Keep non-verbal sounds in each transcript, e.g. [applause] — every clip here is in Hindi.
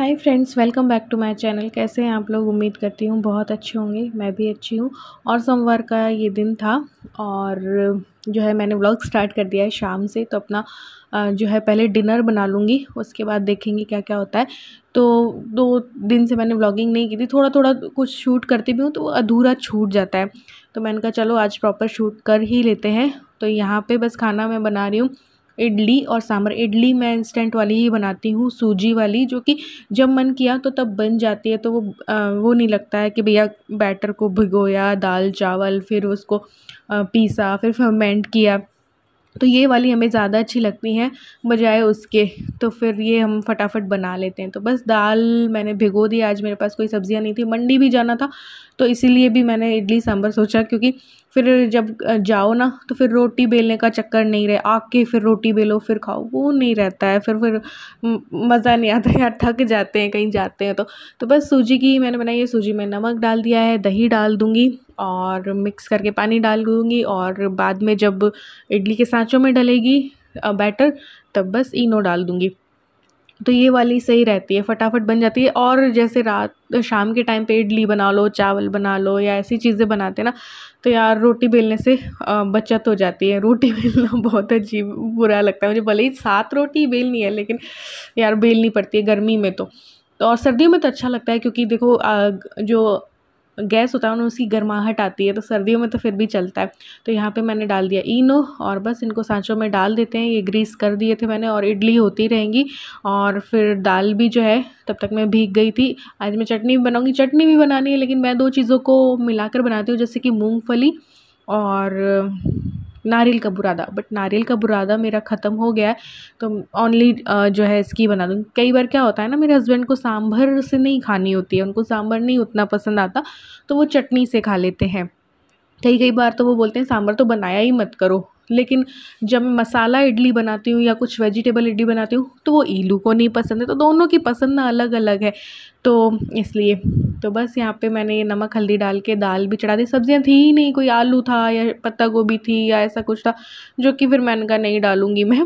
hi friends welcome back to my channel कैसे हैं आप लोग उम्मीद करती हूँ बहुत अच्छे होंगे मैं भी अच्छी हूँ और सोमवार का ये दिन था और जो है मैंने व्लॉग स्टार्ट कर दिया है शाम से तो अपना जो है पहले डिनर बना लूँगी उसके बाद देखेंगे क्या क्या होता है तो दो दिन से मैंने व्लॉगिंग नहीं की थी थोड़ा थोड़ा कुछ शूट करती भी हूँ तो अधूरा छूट जाता है तो मैंने कहा चलो आज प्रॉपर शूट कर ही लेते हैं तो यहाँ पर बस खाना मैं बना रही हूँ इडली और सांभर इडली मैं इंस्टेंट वाली ही बनाती हूँ सूजी वाली जो कि जब मन किया तो तब बन जाती है तो वो वो नहीं लगता है कि भैया बैटर को भिगोया दाल चावल फिर उसको पीसा फिर फर्मेंट किया तो ये वाली हमें ज़्यादा अच्छी लगती हैं बजाय उसके तो फिर ये हम फटाफट बना लेते हैं तो बस दाल मैंने भिगो दी आज मेरे पास कोई सब्ज़ियाँ नहीं थी मंडी भी जाना था तो इसीलिए भी मैंने इडली सांभर सोचा क्योंकि फिर जब जाओ ना तो फिर रोटी बेलने का चक्कर नहीं रहे आके फिर रोटी बेलो फिर खाओ वो नहीं रहता है फिर फिर मज़ा नहीं आता यार थक जाते हैं कहीं जाते हैं तो तो बस सूजी की मैंने बनाई है सूजी में नमक डाल दिया है दही डाल दूँगी और मिक्स करके पानी डाल दूँगी और बाद में जब इडली के सांचों में डलेगी बैटर तब बस इनो डाल दूँगी तो ये वाली सही रहती है फटाफट बन जाती है और जैसे रात शाम के टाइम पे इडली बना लो चावल बना लो या ऐसी चीज़ें बनाते ना तो यार रोटी बेलने से बचत हो जाती है रोटी [laughs] बेलना बहुत अजीब बुरा लगता है मुझे भले ही सात रोटी बेलनी है लेकिन यार बेलनी पड़ती है गर्मी में तो, तो और सर्दियों में तो अच्छा लगता है क्योंकि देखो जो गैस होता है उन्हें उसकी गर्माहट आती है तो सर्दियों में तो फिर भी चलता है तो यहाँ पे मैंने डाल दिया इनो और बस इनको सांचों में डाल देते हैं ये ग्रीस कर दिए थे मैंने और इडली होती रहेंगी और फिर दाल भी जो है तब तक मैं भीग गई थी आज मैं चटनी भी बनाऊँगी चटनी भी बनानी है लेकिन मैं दो चीज़ों को मिलाकर बनाती हूँ जैसे कि मूँगफली और नारियल का बुरादा बट नारियल का बुरादा मेरा ख़त्म हो गया है तो ओनली जो है इसकी बना दूँ कई बार क्या होता है ना मेरे हस्बैंड को सांभर से नहीं खानी होती है उनको सांभर नहीं उतना पसंद आता तो वो चटनी से खा लेते हैं कई कई बार तो वो बोलते हैं सांभर तो बनाया ही मत करो लेकिन जब मसाला इडली बनाती हूँ या कुछ वेजिटेबल इडली बनाती हूँ तो वो ईलू को नहीं पसंद है तो दोनों की पसंद ना अलग अलग है तो इसलिए तो बस यहाँ पे मैंने ये नमक हल्दी डाल के दाल भी चढ़ा दी सब्जियाँ थी ही नहीं कोई आलू था या पत्ता गोभी थी या ऐसा कुछ था जो कि फिर मैंने कहा नहीं डालूँगी मैं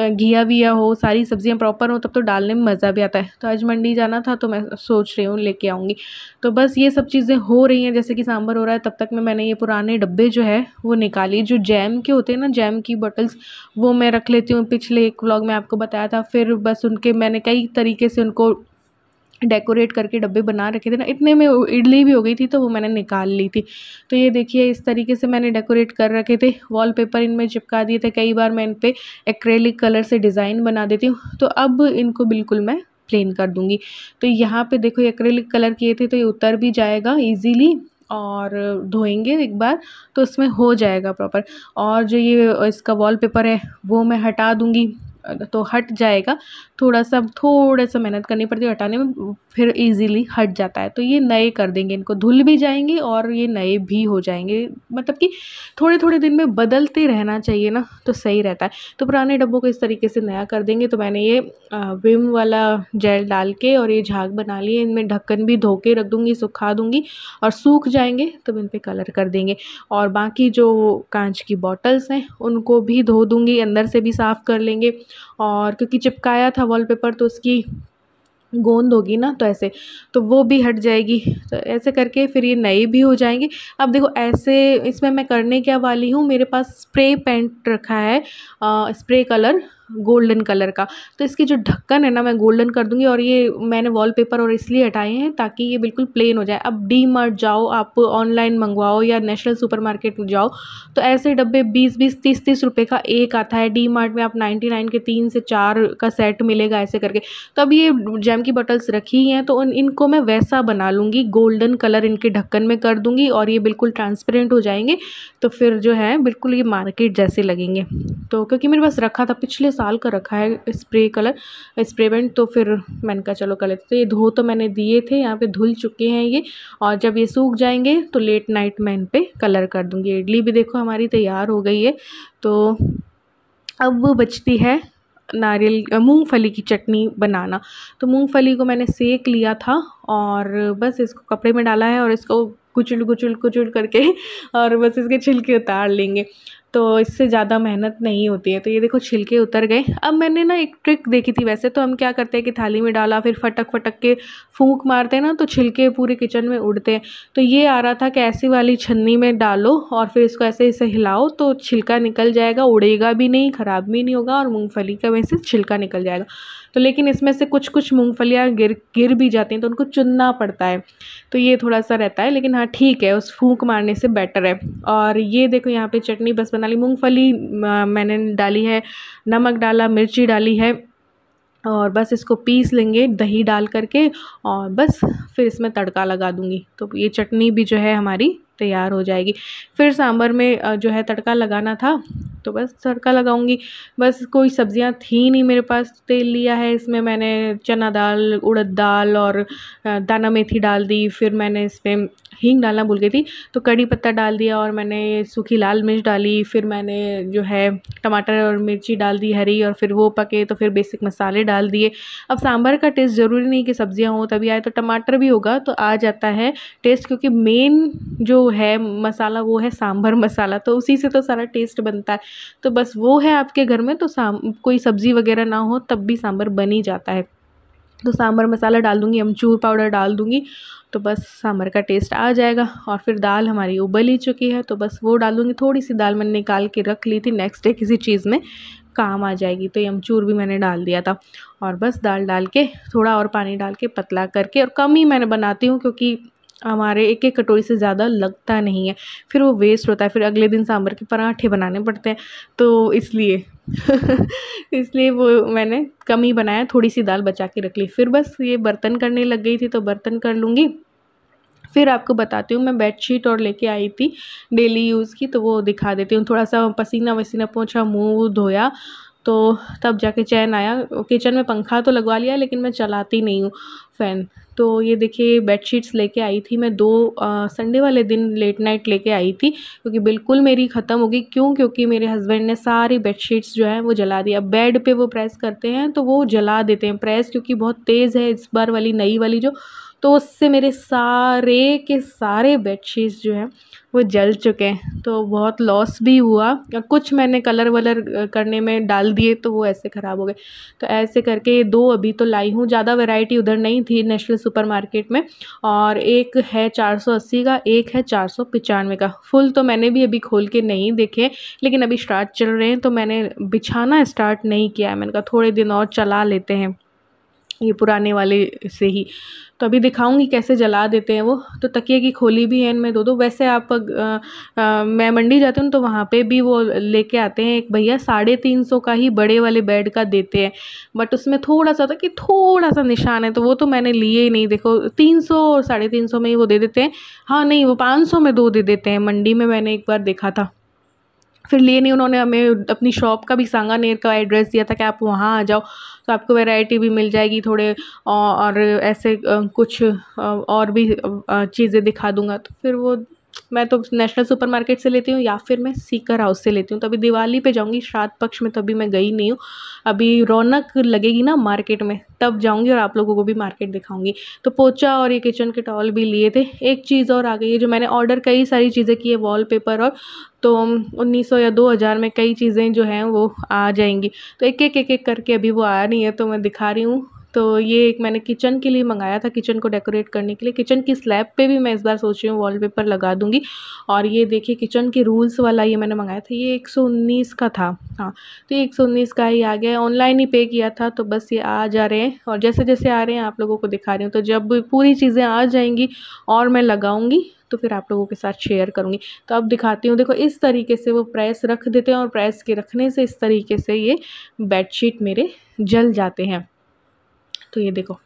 घिया विया हो सारी सब्ज़ियाँ प्रॉपर हो तब तो डालने में मज़ा भी आता है तो आज मंडी जाना था तो मैं सोच रही हूँ लेके आऊँगी तो बस ये सब चीज़ें हो रही हैं जैसे कि सांभर हो रहा है तब तक में मैंने ये पुराने डब्बे जो है वो निकाली जो जैम के होते हैं ना जैम की बॉटल्स वो मैं रख लेती हूँ पिछले एक व्लॉग में आपको बताया था फिर बस उनके मैंने कई तरीके से उनको डेकोरेट करके डब्बे बना रखे थे ना इतने में इडली भी हो गई थी तो वो मैंने निकाल ली थी तो ये देखिए इस तरीके से मैंने डेकोरेट कर रखे थे वॉलपेपर इनमें चिपका दिए थे कई बार मैं इन पर एक्रेलिक कलर से डिज़ाइन बना देती हूँ तो अब इनको बिल्कुल मैं प्लेन कर दूँगी तो यहाँ पे देखो एक्रेलिक कलर किए थे तो ये उतर भी जाएगा ईजीली और धोएंगे एक बार तो इसमें हो जाएगा प्रॉपर और जो ये इसका वॉलपेपर है वो मैं हटा दूँगी तो हट जाएगा थोड़ा सा थोड़ा सा मेहनत करनी पड़ती है हटाने में फिर इजीली हट जाता है तो ये नए कर देंगे इनको धुल भी जाएंगे और ये नए भी हो जाएंगे मतलब कि थोड़े थोड़े दिन में बदलते रहना चाहिए ना तो सही रहता है तो पुराने डब्बों को इस तरीके से नया कर देंगे तो मैंने ये विम वाला जेल डाल के और ये झाग बना लिए इनमें ढक्कन भी धो के रख दूँगी सुखा दूँगी और सूख जाएंगे तो इन पर कलर कर देंगे और बाकी जो कांच की बॉटल्स हैं उनको भी धो दूँगी अंदर से भी साफ़ कर लेंगे और क्योंकि चिपकाया था वॉलपेपर तो उसकी गोंद होगी ना तो ऐसे तो वो भी हट जाएगी तो ऐसे करके फिर ये नए भी हो जाएंगे अब देखो ऐसे इसमें मैं करने क्या वाली हूँ मेरे पास स्प्रे पेंट रखा है आ, स्प्रे कलर गोल्डन कलर का तो इसकी जो ढक्कन है ना मैं गोल्डन कर दूंगी और ये मैंने वॉलपेपर और इसलिए हटाए हैं ताकि ये बिल्कुल प्लेन हो जाए अब डी मार्ट जाओ आप ऑनलाइन मंगवाओ या नेशनल सुपरमार्केट में जाओ तो ऐसे डब्बे बीस बीस तीस तीस रुपए का एक आता है डी मार्ट में आप नाइन्टी नाइन के तीन से चार का सेट मिलेगा ऐसे करके तो अब ये जैम की बटल्स रखी हैं तो इनको मैं वैसा बना लूँगी गोल्डन कलर इनके ढक्कन में कर दूँगी और ये बिल्कुल ट्रांसपेरेंट हो जाएंगे तो फिर जो है बिल्कुल ये मार्केट जैसे लगेंगे तो क्योंकि मेरे पास रखा था पिछले साल का रखा है स्प्रे कलर स्प्रे पेंट तो फिर मैंने कहा चलो कर लेते तो ये धो तो मैंने दिए थे यहाँ पे धुल चुके हैं ये और जब ये सूख जाएंगे तो लेट नाइट मैं इन पर कलर कर दूँगी इडली भी देखो हमारी तैयार हो गई है तो अब वो बचती है नारियल मूंगफली की चटनी बनाना तो मूंगफली को मैंने सेक लिया था और बस इसको कपड़े में डाला है और इसको कुचुल कुचुल कुचुल करके और बस इसके छिलके उतार लेंगे तो इससे ज़्यादा मेहनत नहीं होती है तो ये देखो छिलके उतर गए अब मैंने ना एक ट्रिक देखी थी वैसे तो हम क्या करते हैं कि थाली में डाला फिर फटक फटक के फूंक मारते हैं ना तो छिलके पूरे किचन में उड़ते हैं तो ये आ रहा था कि ऐसी वाली छन्नी में डालो और फिर इसको ऐसे इसे हिलाओ तो छिलका निकल जाएगा उड़ेगा भी नहीं ख़राब भी नहीं होगा और मूँगफली का वैसे छिलका निकल जाएगा तो लेकिन इसमें से कुछ कुछ मूँगफलियाँ गिर गिर भी जाती हैं तो उनको चुनना पड़ता है तो ये थोड़ा सा रहता है लेकिन हाँ ठीक है उस फूँक मारने से बेटर है और ये देखो यहाँ पर चटनी बस डाली मूँगफली मैंने डाली है नमक डाला मिर्ची डाली है और बस इसको पीस लेंगे दही डाल करके और बस फिर इसमें तड़का लगा दूँगी तो ये चटनी भी जो है हमारी तैयार हो जाएगी फिर सांभर में जो है तड़का लगाना था तो बस तड़का लगाऊंगी बस कोई सब्जियां थी नहीं मेरे पास तेल लिया है इसमें मैंने चना दाल उड़द दाल और दाना मेथी डाल दी फिर मैंने इसमें हींग डालना भूल गई थी तो कड़ी पत्ता डाल दिया और मैंने सूखी लाल मिर्च डाली फिर मैंने जो है टमाटर और मिर्ची डाल दी हरी और फिर वो पके तो फिर बेसिक मसाले डाल दिए अब सांभर का टेस्ट ज़रूरी नहीं कि सब्जियां हों तभी आए तो टमाटर भी होगा तो आ जाता है टेस्ट क्योंकि मेन जो है मसाला वो है सांभर मसाला तो उसी से तो सारा टेस्ट बनता है तो बस वो है आपके घर में तो कोई सब्ज़ी वगैरह ना हो तब भी सांभर बन ही जाता है तो सांभर मसाला डाल दूँगी अमचूर पाउडर डाल दूँगी तो बस सांभर का टेस्ट आ जाएगा और फिर दाल हमारी उबल ही चुकी है तो बस वो डाल दूँगी थोड़ी सी दाल मैंने निकाल के रख ली थी नेक्स्ट डे किसी चीज़ में काम आ जाएगी तो ये अमचूर भी मैंने डाल दिया था और बस दाल डाल के थोड़ा और पानी डाल के पतला करके और कम ही मैंने बनाती हूँ क्योंकि हमारे एक एक कटोरी से ज़्यादा लगता नहीं है फिर वो वेस्ट होता है फिर अगले दिन सांभर के पराठे बनाने पड़ते हैं तो इसलिए [laughs] इसलिए वो मैंने कम ही बनाया थोड़ी सी दाल बचा के रख ली फिर बस ये बर्तन करने लग गई थी तो बर्तन कर लूँगी फिर आपको बताती हूँ मैं बेडशीट और लेके आई थी डेली यूज़ की तो वो दिखा देती हूँ थोड़ा सा पसीना वसीना पहुँचा मुँह धोया तो तब जाके चैन आया किचन में पंखा तो लगवा लिया लेकिन मैं चलाती नहीं हूँ फ़ैन तो ये देखिए बेडशीट्स लेके आई थी मैं दो संडे वाले दिन लेट नाइट लेके आई थी क्योंकि बिल्कुल मेरी ख़त्म हो गई क्यों क्योंकि मेरे हस्बैंड ने सारी बेडशीट्स जो है वो जला दी अब बेड पे वो प्रेस करते हैं तो वो जला देते हैं प्रेस क्योंकि बहुत तेज़ है इस बार वाली नई वाली जो तो उससे मेरे सारे के सारे बेडशीट्स जो हैं वो जल चुके हैं तो बहुत लॉस भी हुआ कुछ मैंने कलर वलर करने में डाल दिए तो वो ऐसे ख़राब हो गए तो ऐसे करके ये दो अभी तो लाई हूँ ज़्यादा वैरायटी उधर नहीं थी नेशनल सुपरमार्केट में और एक है 480 का एक है चार का फुल तो मैंने भी अभी खोल के नहीं देखे लेकिन अभी स्टार्ट चल रहे हैं तो मैंने बिछाना स्टार्ट नहीं किया है मैंने कहा थोड़े दिन और चला लेते हैं ये पुराने वाले से ही तो अभी दिखाऊंगी कैसे जला देते हैं वो तो तकिए की खोली भी है इनमें दो दो वैसे आप आ, आ, मैं मंडी जाती हूँ तो वहाँ पे भी वो लेके आते हैं एक भैया साढ़े तीन सौ का ही बड़े वाले बेड का देते हैं बट उसमें थोड़ा सा था कि थोड़ा सा निशान है तो वो तो मैंने लिए ही नहीं देखो तीन सौ और साढ़े तीन सौ में ही वो दे देते हैं हाँ नहीं वो पाँच सौ में दो दे देते हैं मंडी में मैंने एक बार देखा था फिर लिए नहीं उन्होंने हमें अपनी शॉप का भी सांगानेर का एड्रेस दिया था कि आप वहाँ आ जाओ तो आपको वैरायटी भी मिल जाएगी थोड़े और ऐसे कुछ और भी चीज़ें दिखा दूँगा तो फिर वो मैं तो नेशनल सुपरमार्केट से लेती हूँ या फिर मैं सीकर हाउस से लेती हूँ तो अभी दिवाली पे जाऊँगी श्राद्ध पक्ष में तो अभी मैं गई नहीं हूँ अभी रौनक लगेगी ना मार्केट में तब जाऊँगी और आप लोगों को भी मार्केट दिखाऊँगी तो पोचा और ये किचन के टॉल भी लिए थे एक चीज़ और आ गई है जो मैंने ऑर्डर कई सारी चीज़ें की है वॉल और तो उन्नीस सौ या दो हज़ार में कई चीज़ें जो हैं वो आ जाएंगी तो एक एक एक एक करके अभी वो आ रही है तो मैं दिखा रही हूँ तो ये एक मैंने किचन के लिए मंगाया था किचन को डेकोरेट करने के लिए किचन की स्लैब पे भी मैं इस बार सोच रही हूँ वॉलपेपर लगा दूँगी और ये देखिए किचन के रूल्स वाला ये मैंने मंगाया था ये 119 का था हाँ तो ये 119 का ही आ गया ऑनलाइन ही पे किया था तो बस ये आ जा रहे हैं और जैसे जैसे आ रहे हैं आप लोगों को दिखा रही हूँ तो जब पूरी चीज़ें आ जाएंगी और मैं लगाऊँगी तो फिर आप लोगों के साथ शेयर करूँगी तो अब दिखाती हूँ देखो इस तरीके से वो प्रेस रख देते हैं और प्रेस के रखने से इस तरीके से ये बेडशीट मेरे जल जाते हैं तो ये देखो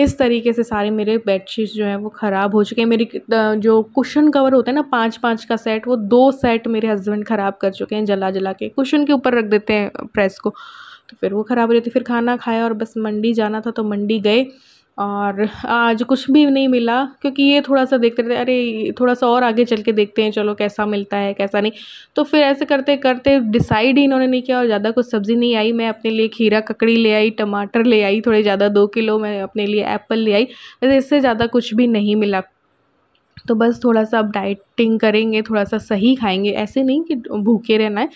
इस तरीके से सारे मेरे बेडशीट्स जो हैं वो ख़राब हो चुके हैं मेरी जो कुशन कवर होता है ना पाँच पाँच का सेट वो दो सेट मेरे हस्बैंड ख़राब कर चुके हैं जला जला के कुशन के ऊपर रख देते हैं प्रेस को तो फिर वो ख़राब हो जाती फिर खाना खाया और बस मंडी जाना था तो मंडी गए और आज कुछ भी नहीं मिला क्योंकि ये थोड़ा सा देखते रहते अरे थोड़ा सा और आगे चल के देखते हैं चलो कैसा मिलता है कैसा नहीं तो फिर ऐसे करते करते डिसाइड ही इन्होंने नहीं किया और ज़्यादा कुछ सब्ज़ी नहीं आई मैं अपने लिए खीरा ककड़ी ले आई टमाटर ले आई थोड़े ज़्यादा दो किलो मैं अपने लिए एप्पल ले आई वैसे इससे ज़्यादा कुछ भी नहीं मिला तो बस थोड़ा सा अब डाइटिंग करेंगे थोड़ा सा सही खाएंगे ऐसे नहीं कि भूखे रहना है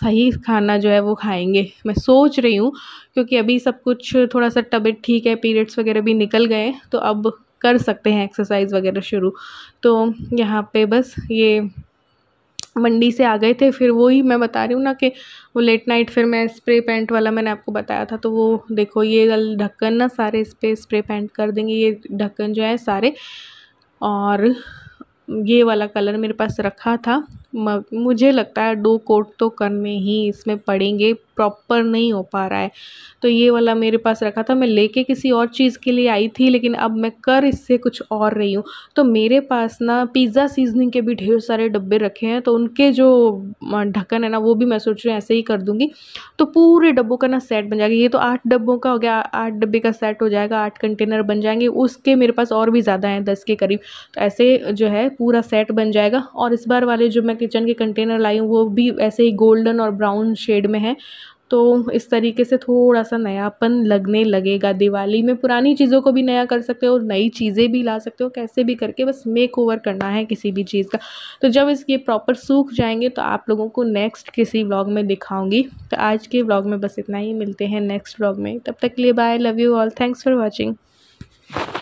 सही खाना जो है वो खाएंगे मैं सोच रही हूँ क्योंकि अभी सब कुछ थोड़ा सा तबीयत ठीक है पीरियड्स वगैरह भी निकल गए तो अब कर सकते हैं एक्सरसाइज वगैरह शुरू तो यहाँ पे बस ये मंडी से आ गए थे फिर वो ही मैं बता रही हूँ ना कि वो लेट नाइट फिर मैं स्प्रे पेंट वाला मैंने आपको बताया था तो वो देखो ये ढक्कन ना सारे इस पर स्प्रे पेंट कर देंगे ये ढक्कन जो है सारे और ये वाला कलर मेरे पास रखा था मुझे लगता है दो कोट तो करने ही इसमें पड़ेंगे प्रॉपर नहीं हो पा रहा है तो ये वाला मेरे पास रखा था मैं लेके किसी और चीज़ के लिए आई थी लेकिन अब मैं कर इससे कुछ और रही हूँ तो मेरे पास ना पिज़्ज़ा सीजनिंग के भी ढेर सारे डब्बे रखे हैं तो उनके जो ढक्कन है ना वो भी मैं सोच रही हूँ ऐसे ही कर दूँगी तो पूरे डब्बों का ना सेट बन जाएगा ये तो आठ डब्बों का हो गया आठ डब्बे का सेट हो जाएगा आठ कंटेनर बन जाएंगे उसके मेरे पास और भी ज़्यादा हैं दस के करीब तो ऐसे जो है पूरा सेट बन जाएगा और इस बार वाले जो मैं किचन के कंटेनर लाई हूँ वो भी ऐसे ही गोल्डन और ब्राउन शेड में है तो इस तरीके से थोड़ा सा नयापन लगने लगेगा दिवाली में पुरानी चीज़ों को भी नया कर सकते हो और नई चीज़ें भी ला सकते हो कैसे भी करके बस मेक ओवर करना है किसी भी चीज़ का तो जब इसके प्रॉपर सूख जाएंगे तो आप लोगों को नेक्स्ट किसी व्लॉग में दिखाऊंगी तो आज के व्लॉग में बस इतना ही मिलते हैं नेक्स्ट व्लॉग में तब तक के लिए bye love you all thanks for watching